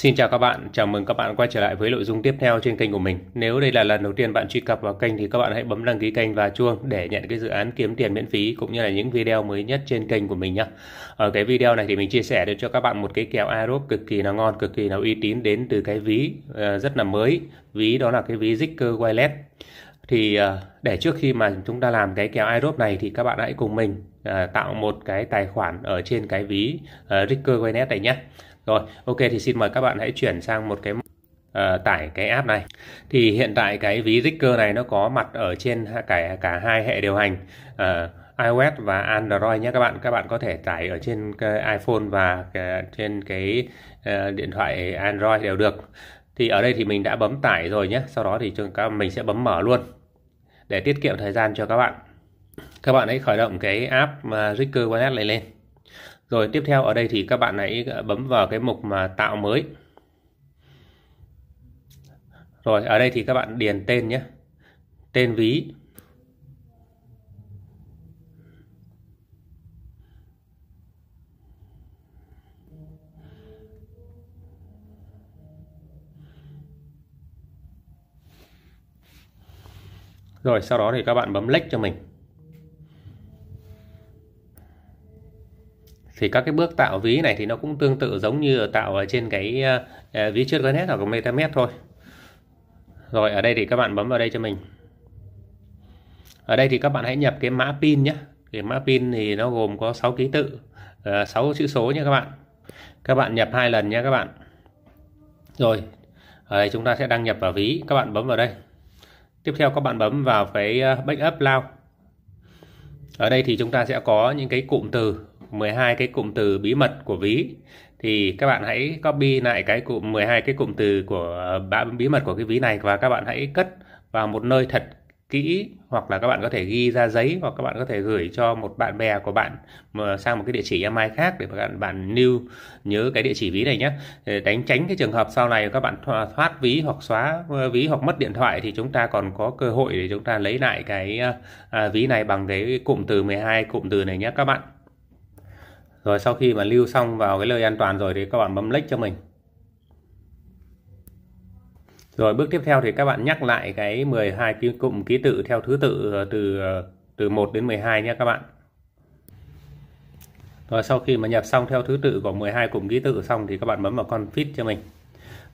Xin chào các bạn, chào mừng các bạn quay trở lại với nội dung tiếp theo trên kênh của mình. Nếu đây là lần đầu tiên bạn truy cập vào kênh thì các bạn hãy bấm đăng ký kênh và chuông để nhận cái dự án kiếm tiền miễn phí cũng như là những video mới nhất trên kênh của mình nhé. Ở cái video này thì mình chia sẻ được cho các bạn một cái kèo aerob cực kỳ là ngon, cực kỳ là uy tín đến từ cái ví ờ, rất là mới. Ví đó là cái ví Zikr wallet. Thì ờ, để trước khi mà chúng ta làm cái kèo aerob này thì các bạn hãy cùng mình ờ, tạo một cái tài khoản ở trên cái ví Zikr wallet này nhé rồi, ok thì xin mời các bạn hãy chuyển sang một cái uh, tải cái app này. Thì hiện tại cái ví Zikr này nó có mặt ở trên cả cả hai hệ điều hành uh, iOS và Android nhé các bạn. Các bạn có thể tải ở trên cái iPhone và trên cái ờ, điện thoại Android đều được. Thì ở đây thì mình đã bấm tải rồi nhé. Sau đó thì chúng ta mình sẽ bấm mở luôn để tiết kiệm thời gian cho các bạn. Các bạn hãy khởi động cái app Zikr Wallet này lên. Rồi tiếp theo ở đây thì các bạn hãy ờ, bấm vào cái mục mà tạo mới. Rồi ở đây thì các bạn điền tên nhé. Tên ví. Rồi sau đó thì các bạn bấm lách cho mình. thì các cái bước tạo ví này thì nó cũng tương tự giống như tạo ở trên cái ờ, ờ, ví trước Net hoặc MetaMask thôi rồi ở đây thì các bạn bấm vào đây cho mình ở đây thì các bạn hãy nhập cái mã pin nhé cái mã pin thì nó gồm có 6 ký tự 6 ờ, chữ số nhé các bạn các bạn nhập hai lần nhé các bạn rồi ở đây chúng ta sẽ đăng nhập vào ví các bạn bấm vào đây tiếp theo các bạn bấm vào cái backup lao ở đây thì chúng ta sẽ có những cái cụm từ 12 cái cụm từ bí mật của ví thì các bạn hãy copy lại cái cụm 12 cái cụm từ của bí mật của cái ví này và các bạn hãy cất vào một nơi thật kỹ hoặc là các bạn có thể ghi ra giấy hoặc các bạn có thể gửi cho một bạn bè của bạn ờ, sang một cái địa chỉ email khác để bạn bạn lưu nhớ cái địa chỉ ví này nhé để đánh tránh cái trường hợp sau này các bạn thoát ví hoặc xóa ờ, ví hoặc mất điện thoại thì chúng ta còn có cơ hội để chúng ta lấy lại cái ờ, à, ví này bằng cái cụm từ 12 cụm từ này nhé các bạn rồi sau khi mà lưu xong vào cái lời an toàn rồi thì các bạn bấm lách cho mình rồi bước tiếp theo thì các bạn nhắc lại cái 12 cái cụm ký tự theo thứ tự ờ, từ ờ, từ 1 đến 12 nha các bạn. Rồi sau khi mà nhập xong theo thứ tự của 12 cụm ký tự xong thì các bạn bấm vào config cho mình.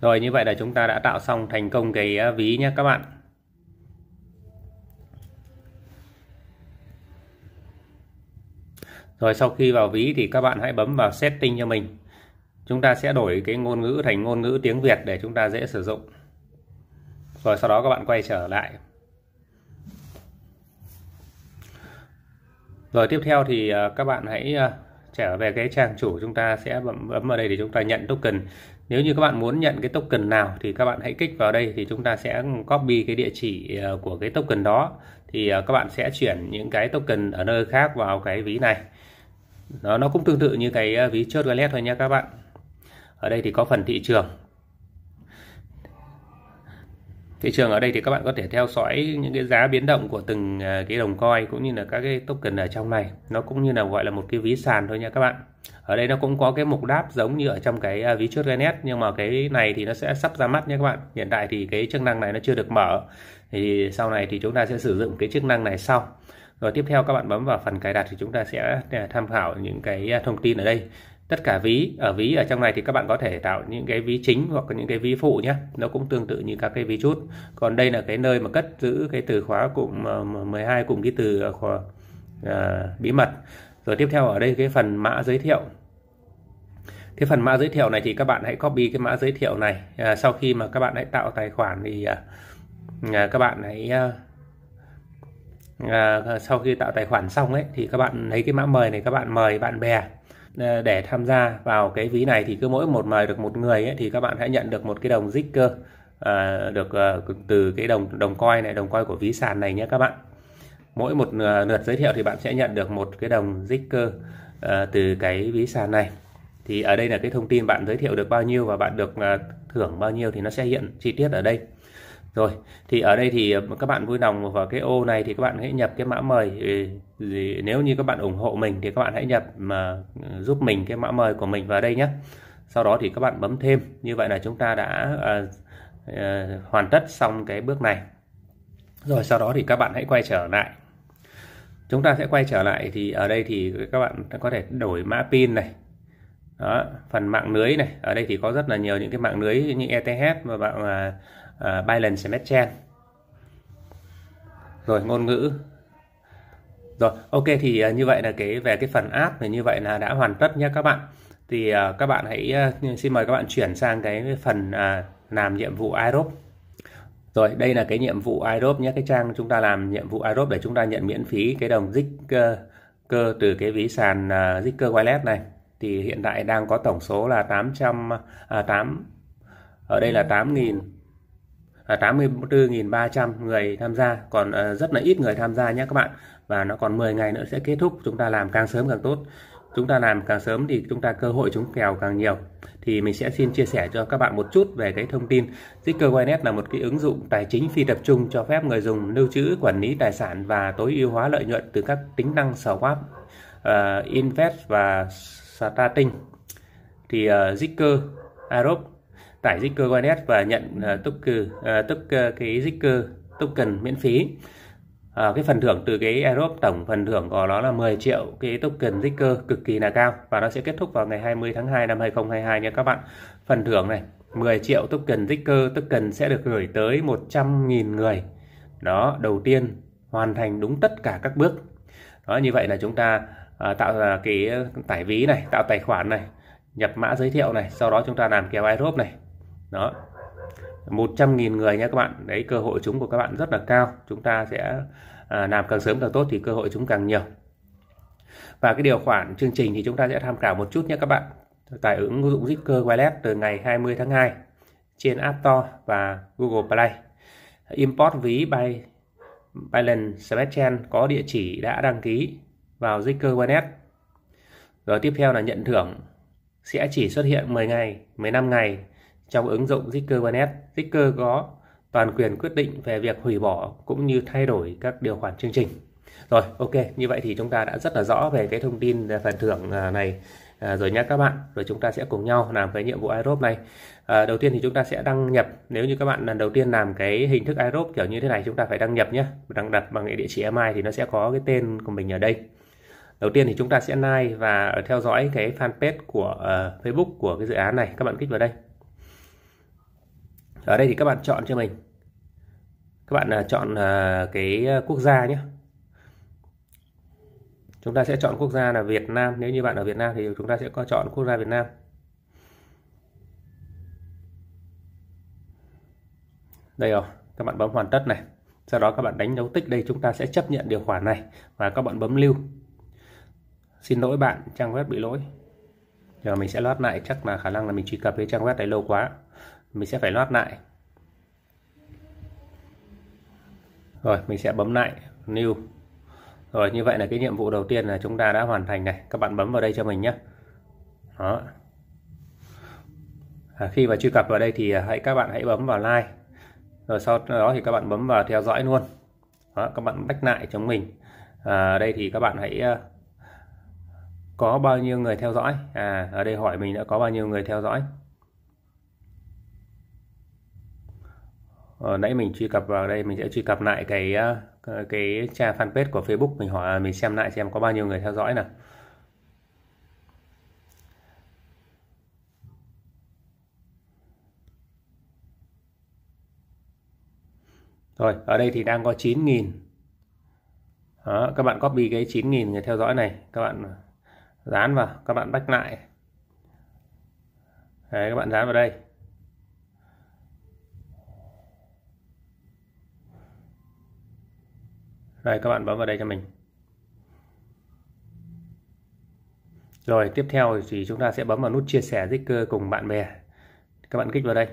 Rồi như vậy là chúng ta đã tạo xong thành công cái ờ, ví nhé các bạn. Rồi sau khi vào ví thì các bạn hãy bấm vào setting cho mình. Chúng ta sẽ đổi cái ngôn ngữ thành ngôn ngữ tiếng Việt để chúng ta dễ sử dụng. Rồi sau đó các bạn quay trở lại. Rồi tiếp theo thì à, các bạn hãy à, trở về cái trang chủ chúng ta sẽ bấm, bấm vào đây để chúng ta nhận token. Nếu như các bạn muốn nhận cái token nào thì các bạn hãy kích vào đây thì chúng ta sẽ copy cái địa chỉ à, của cái token đó thì các bạn sẽ chuyển những cái token ở nơi khác vào cái ví này nó nó cũng tương tự như cái ờ, ví chốt wallet thôi nha các bạn ở đây thì có phần thị trường thị trường ở đây thì các bạn có thể theo dõi những cái giá biến động của từng ờ, cái đồng coin cũng như là các cái token ở trong này nó cũng như là gọi là một cái ví sàn thôi nha các bạn ở đây nó cũng có cái mục đáp giống như ở trong cái ờ, ví chốt Ganet nhưng mà cái này thì nó sẽ sắp ra mắt nha các bạn hiện tại thì cái chức năng này nó chưa được mở thì sau này thì chúng ta sẽ sử dụng cái chức năng này sau rồi tiếp theo các bạn bấm vào phần cài đặt thì chúng ta sẽ à, tham khảo những cái à, thông tin ở đây. Tất cả ví, ở ví ở trong này thì các bạn có thể tạo những cái ví chính hoặc những cái ví phụ nhé. Nó cũng tương tự như các cái ví chút. Còn đây là cái nơi mà cất giữ cái từ khóa cụm 12 ờ, cùng cái từ ờ, khóa, à, ờ, bí mật. Rồi tiếp theo ở đây cái phần mã giới thiệu cái phần mã giới thiệu này thì các bạn hãy copy cái mã giới thiệu này à, sau khi mà các bạn hãy tạo tài khoản thì à, à các bạn hãy à, à, sau khi tạo tài khoản xong ấy thì các bạn lấy cái mã mời này các bạn mời bạn bè ờ, để tham gia vào cái ví này thì cứ mỗi một mời được một người ấy, thì các bạn hãy nhận được một cái đồng zicker à, ờ, được à, từ cái đồng đồng coin này đồng coin của ví sàn này nhé các bạn mỗi một lượt giới thiệu thì bạn sẽ nhận được một cái đồng zicker à, từ cái ví sàn này thì ở đây là cái thông tin bạn giới thiệu được bao nhiêu và bạn được à, thưởng bao nhiêu thì nó sẽ hiện chi tiết ở đây rồi thì ở đây thì ờ, các bạn vui lòng vào cái ô này thì các bạn hãy nhập cái mã mời ừ, nếu như các bạn ủng hộ mình thì các bạn hãy nhập mà ừ, giúp mình cái mã mời của mình vào đây nhé sau đó thì các bạn bấm thêm như vậy là chúng ta đã à, à, hoàn tất xong cái bước này rồi sau đó thì các bạn hãy quay trở lại chúng ta sẽ quay trở lại thì ở đây thì các bạn có thể đổi mã pin này đó, phần mạng lưới này ở đây thì có rất là nhiều những cái mạng lưới như ETH và bạn à, uh, Binance Merchant rồi ngôn ngữ rồi ok thì uh, như vậy là cái về cái phần app thì như vậy là đã hoàn tất nhé các bạn thì uh, các bạn hãy uh, xin mời các bạn chuyển sang cái phần uh, làm nhiệm vụ iRob rồi đây là cái nhiệm vụ iRob nhé cái trang chúng ta làm nhiệm vụ iRob để chúng ta nhận miễn phí cái đồng Zk cơ từ cái ví sàn uh, Zk Wallet này thì hiện tại đang có tổng số là 800 à, 8 ở đây là 8.000 84.300 người tham gia còn ờ, rất là ít người tham gia nhé các bạn và nó còn 10 ngày nữa sẽ kết thúc chúng ta làm càng sớm càng tốt chúng ta làm càng sớm thì chúng ta cơ hội trúng kèo càng nhiều thì mình sẽ xin chia sẻ cho các bạn một chút về cái thông tin Zika Wallet là một cái ứng dụng tài chính phi tập trung cho phép người dùng lưu trữ quản lý tài sản và tối ưu hóa lợi nhuận từ các tính năng swap uh, ờ, invest và staking thì uh, Zika Europe tải Zikr Wallet và nhận uh, token ờ, tức cái Zikr token miễn phí à, cái phần thưởng từ cái Aerobe tổng phần thưởng của nó là 10 triệu cái token Zikr cực kỳ là cao và nó sẽ kết thúc vào ngày 20 tháng 2 năm 2022 nha các bạn phần thưởng này 10 triệu token Zikr token sẽ được gửi tới 100.000 người đó đầu tiên hoàn thành đúng tất cả các bước đó như vậy là chúng ta à, tạo ra cái tải ví này tạo tài khoản này nhập mã giới thiệu này sau đó chúng ta làm kèo Aerobe này đó 100.000 người nha các bạn đấy cơ hội chúng của các bạn rất là cao chúng ta sẽ à, làm càng sớm càng tốt thì cơ hội chúng càng nhiều và cái điều khoản chương trình thì chúng ta sẽ tham khảo một chút nhé các bạn tải ứng dụng Zipker Wallet từ ngày 20 tháng 2 trên App Store và Google Play import ví by Binance Smart có địa chỉ đã đăng ký vào Zipker Wallet rồi tiếp theo là nhận thưởng sẽ chỉ xuất hiện 10 ngày 15 ngày trong ứng dụng Zikr Kubernetes, Zikr có toàn quyền quyết định về việc hủy bỏ cũng như thay đổi các điều khoản chương trình. Rồi, ok, như vậy thì chúng ta đã rất là rõ về cái thông tin phần thưởng à, này à, rồi nhé các bạn rồi chúng ta sẽ cùng nhau làm cái nhiệm vụ iRope này à, đầu tiên thì chúng ta sẽ đăng nhập nếu như các bạn lần đầu tiên làm cái hình thức iRope kiểu như thế này chúng ta phải đăng nhập nhé đăng đặt bằng cái địa chỉ email thì nó sẽ có cái tên của mình ở đây đầu tiên thì chúng ta sẽ like và theo dõi cái fanpage của uh, Facebook của cái dự án này các bạn kích vào đây ở đây thì các bạn chọn cho mình các bạn à, chọn à, cái à, quốc gia nhé chúng ta sẽ chọn quốc gia là Việt Nam nếu như bạn ở Việt Nam thì chúng ta sẽ có chọn quốc gia Việt Nam đây rồi các bạn bấm hoàn tất này sau đó các bạn đánh dấu tích đây chúng ta sẽ chấp nhận điều khoản này và các bạn bấm lưu xin lỗi bạn trang web bị lỗi giờ mình sẽ lót lại chắc là khả năng là mình truy cập với trang web này lâu quá mình sẽ phải loát lại rồi mình sẽ bấm lại new rồi như vậy là cái nhiệm vụ đầu tiên là chúng ta đã hoàn thành này các bạn bấm vào đây cho mình nhé đó à, khi mà truy cập vào đây thì à, hãy các bạn hãy bấm vào like rồi sau đó thì các bạn bấm vào theo dõi luôn đó, các bạn bách lại chúng mình à, đây thì các bạn hãy à, có bao nhiêu người theo dõi à ở đây hỏi mình đã có bao nhiêu người theo dõi Ờ, nãy mình truy cập vào đây mình sẽ truy cập lại cái ờ, cái trang fanpage của Facebook mình hỏi à, mình xem lại xem có bao nhiêu người theo dõi nào Rồi, ở đây thì đang có 9.000. Đó, các bạn copy cái 9.000 người theo dõi này, các bạn ờ, dán vào, các bạn bách lại. Đấy, các bạn dán vào đây. Rồi các bạn bấm vào đây cho mình. Rồi tiếp theo thì chúng ta sẽ bấm vào nút chia sẻ sticker cùng bạn bè. Các bạn kích vào đây.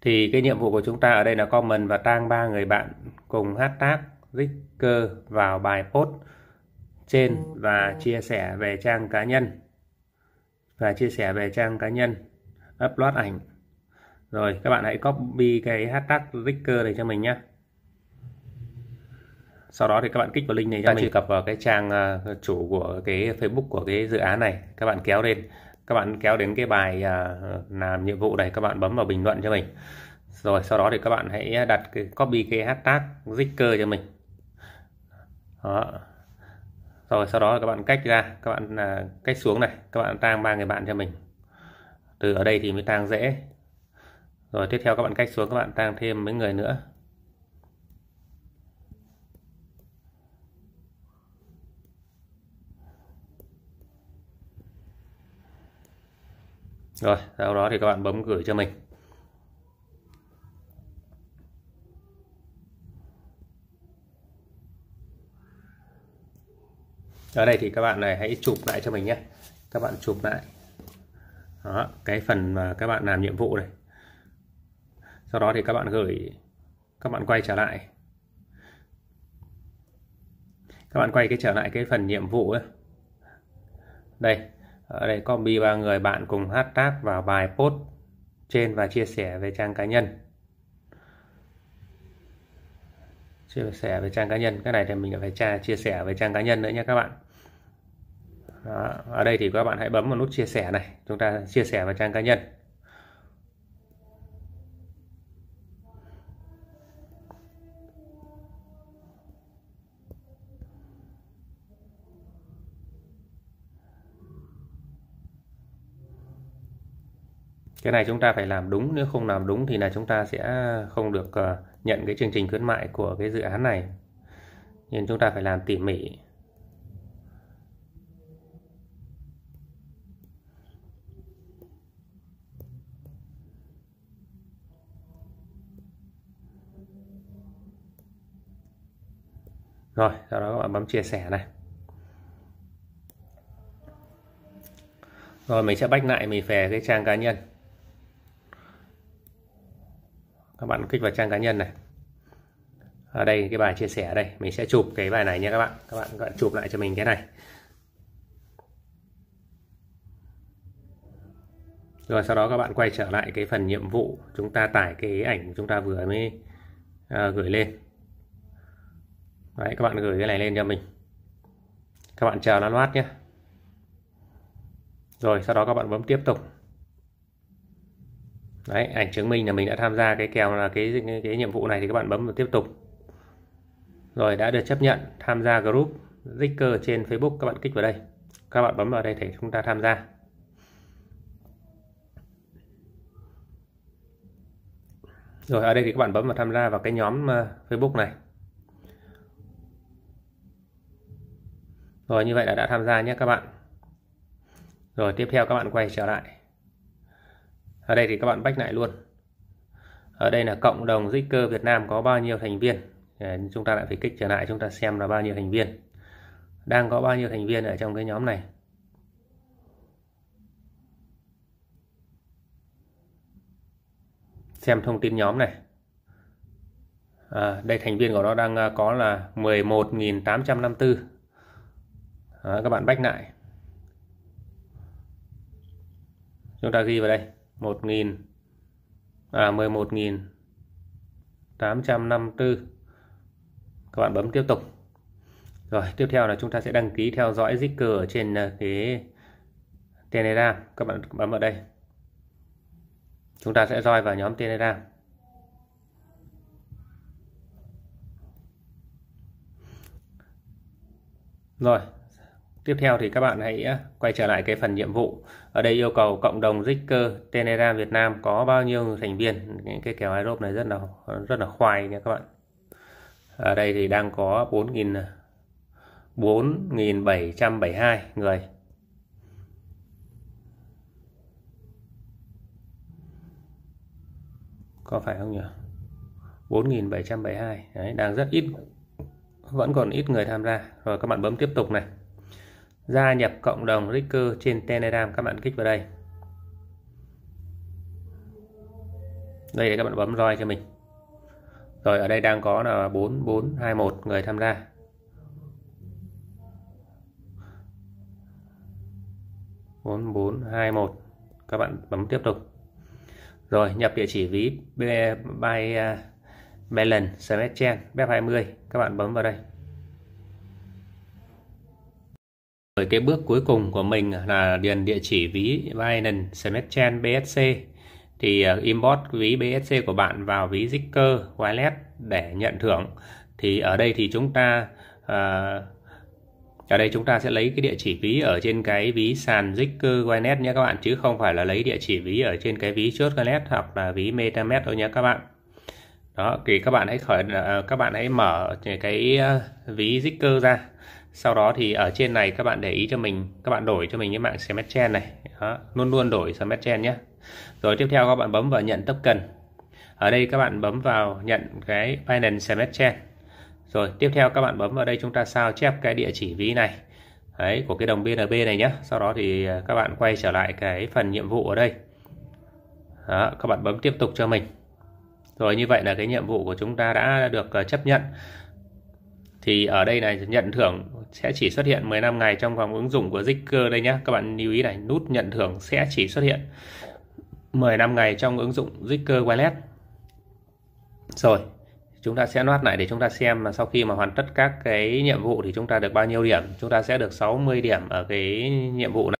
Thì cái nhiệm vụ của chúng ta ở đây là comment và tag ba người bạn cùng hashtag sticker vào bài post trên và chia sẻ về trang cá nhân và chia sẻ về trang cá nhân upload ảnh rồi các bạn hãy copy cái hashtag Ricker này cho mình nhé sau đó thì các bạn kích vào link này cho mình truy cập vào cái trang ờ, chủ của cái Facebook của cái dự án này các bạn kéo lên các bạn kéo đến cái bài ờ, làm nhiệm vụ này các bạn bấm vào bình luận cho mình rồi sau đó thì các bạn hãy đặt cái copy cái hashtag Zicker cho mình đó. rồi sau đó các bạn cách ra các bạn ờ, cách xuống này các bạn trang ba người bạn cho mình từ ở đây thì mới trang dễ rồi tiếp theo các bạn cách xuống các bạn tăng thêm mấy người nữa rồi sau đó thì các bạn bấm gửi cho mình ở đây thì các bạn này hãy chụp lại cho mình nhé các bạn chụp lại đó cái phần mà các bạn làm nhiệm vụ này sau đó thì các bạn gửi các bạn quay trở lại các bạn quay cái trở lại cái phần nhiệm vụ ấy. đây ở đây copy ba người bạn cùng hát tác vào bài post trên và chia sẻ về trang cá nhân chia sẻ về trang cá nhân cái này thì mình phải tra chia sẻ về trang cá nhân nữa nhé các bạn Đó. ở đây thì các bạn hãy bấm vào nút chia sẻ này chúng ta chia sẻ vào trang cá nhân cái này chúng ta phải làm đúng nếu không làm đúng thì là chúng ta sẽ không được ờ, nhận cái chương trình khuyến mại của cái dự án này nên chúng ta phải làm tỉ mỉ rồi sau đó các bạn bấm chia sẻ này rồi mình sẽ bách lại mình về cái trang cá nhân các bạn kích vào trang cá nhân này ở đây cái bài chia sẻ ở đây mình sẽ chụp cái bài này nha các bạn các bạn, các chụp lại cho mình cái này rồi sau đó các bạn quay trở lại cái phần nhiệm vụ chúng ta tải cái ảnh chúng ta vừa mới à, gửi lên đấy các bạn gửi cái này lên cho mình các bạn chờ nó loát nhé rồi sau đó các bạn bấm tiếp tục đấy ảnh chứng minh là mình đã tham gia cái kèo là cái, cái cái nhiệm vụ này thì các bạn bấm vào tiếp tục rồi đã được chấp nhận tham gia group Zikr trên Facebook các bạn kích vào đây các bạn bấm vào đây để chúng ta tham gia rồi ở đây thì các bạn bấm vào tham gia vào cái nhóm ờ, Facebook này rồi như vậy là đã tham gia nhé các bạn rồi tiếp theo các bạn quay trở lại ở đây thì các bạn bách lại luôn ở đây là cộng đồng Zikr Việt Nam có bao nhiêu thành viên chúng ta lại phải kích trở lại chúng ta xem là bao nhiêu thành viên đang có bao nhiêu thành viên ở trong cái nhóm này xem thông tin nhóm này à, đây thành viên của nó đang à, có là 11.854 à, các bạn bách lại chúng ta ghi vào đây 1.000 à 11.854 các bạn bấm tiếp tục rồi tiếp theo là chúng ta sẽ đăng ký theo dõi Zika ở trên à, cái Telegram các bạn bấm vào đây chúng ta sẽ join vào nhóm Telegram rồi Tiếp theo thì các bạn hãy ờ, quay trở lại cái phần nhiệm vụ. Ở đây yêu cầu cộng đồng zicker Telegram Việt Nam có bao nhiêu thành viên. Cái kèo Aerobe này rất là rất là khoai nha các bạn. Ở đây thì đang có 4.000 4.772 à, người. Có phải không nhỉ? 4.772. Đấy, đang rất ít vẫn còn ít người tham gia. Rồi các bạn bấm tiếp tục này gia nhập cộng đồng Ricker trên Telegram các bạn kích vào đây đây để các bạn bấm roi cho mình rồi ở đây đang có là 4421 người tham gia bốn bốn hai một các bạn bấm tiếp tục rồi nhập địa chỉ ví by uh, balance smash chain bep 20 các bạn bấm vào đây Rồi cái bước cuối cùng của mình là điền địa chỉ ví Binance Smetchen BSC thì ờ, import ví BSC của bạn vào ví Zikr Wallet để nhận thưởng. Thì ở đây thì chúng ta à, ở đây chúng ta sẽ lấy cái địa chỉ ví ở trên cái ví sàn Zikr Wallet nhé các bạn chứ không phải là lấy địa chỉ ví ở trên cái ví chốt Wallet hoặc là ví MetaMask đâu nhé các bạn. Đó thì các bạn hãy khởi ờ, các bạn hãy mở cái ví Zikr ra sau đó thì ở trên này các bạn để ý cho mình các bạn đổi cho mình cái mạng Smetchen này đó, luôn luôn đổi Smetchen nhé rồi tiếp theo các bạn bấm vào nhận token ở đây các bạn bấm vào nhận cái Binance Smetchen rồi tiếp theo các bạn bấm vào đây chúng ta sao chép cái địa chỉ ví này Đấy, của cái đồng BNB này nhé sau đó thì à, các bạn quay trở lại cái phần nhiệm vụ ở đây đó, các bạn bấm tiếp tục cho mình rồi như vậy là cái nhiệm vụ của chúng ta đã được à, chấp nhận thì ở đây này nhận thưởng sẽ chỉ xuất hiện 15 ngày trong vòng ứng dụng của Zicker đây nhé các bạn lưu ý này nút nhận thưởng sẽ chỉ xuất hiện 15 ngày trong ứng dụng Zicker Wallet rồi chúng ta sẽ loát lại để chúng ta xem mà sau khi mà hoàn tất các cái nhiệm vụ thì chúng ta được bao nhiêu điểm chúng ta sẽ được 60 điểm ở cái nhiệm vụ này